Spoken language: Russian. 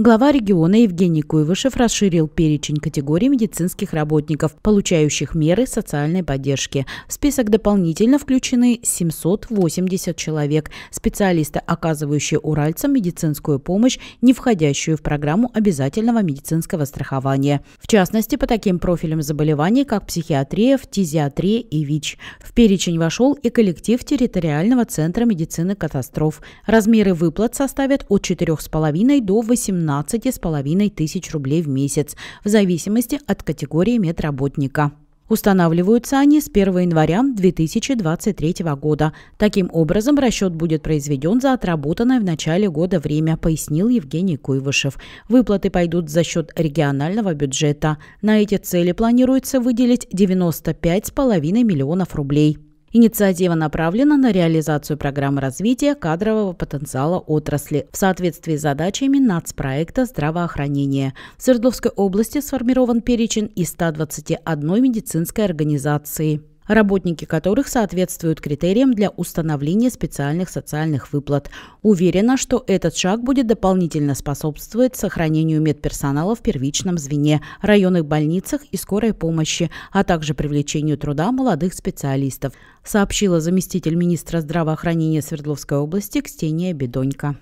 Глава региона Евгений Куйвышев расширил перечень категорий медицинских работников, получающих меры социальной поддержки. В список дополнительно включены 780 человек, специалисты, оказывающие уральцам медицинскую помощь, не входящую в программу обязательного медицинского страхования. В частности, по таким профилям заболеваний, как психиатрия, фтизиатрия и ВИЧ. В перечень вошел и коллектив территориального центра медицины катастроф. Размеры выплат составят от 4,5 до 18 12,5 тысяч рублей в месяц, в зависимости от категории медработника. Устанавливаются они с 1 января 2023 года. Таким образом, расчет будет произведен за отработанное в начале года время, пояснил Евгений Куйвышев. Выплаты пойдут за счет регионального бюджета. На эти цели планируется выделить 95,5 миллионов рублей. Инициатива направлена на реализацию программы развития кадрового потенциала отрасли в соответствии с задачами нацпроекта здравоохранения. В Свердловской области сформирован перечень из 121 медицинской организации работники которых соответствуют критериям для установления специальных социальных выплат. Уверена, что этот шаг будет дополнительно способствовать сохранению медперсонала в первичном звене, районных больницах и скорой помощи, а также привлечению труда молодых специалистов, сообщила заместитель министра здравоохранения Свердловской области Ксения Бедонько.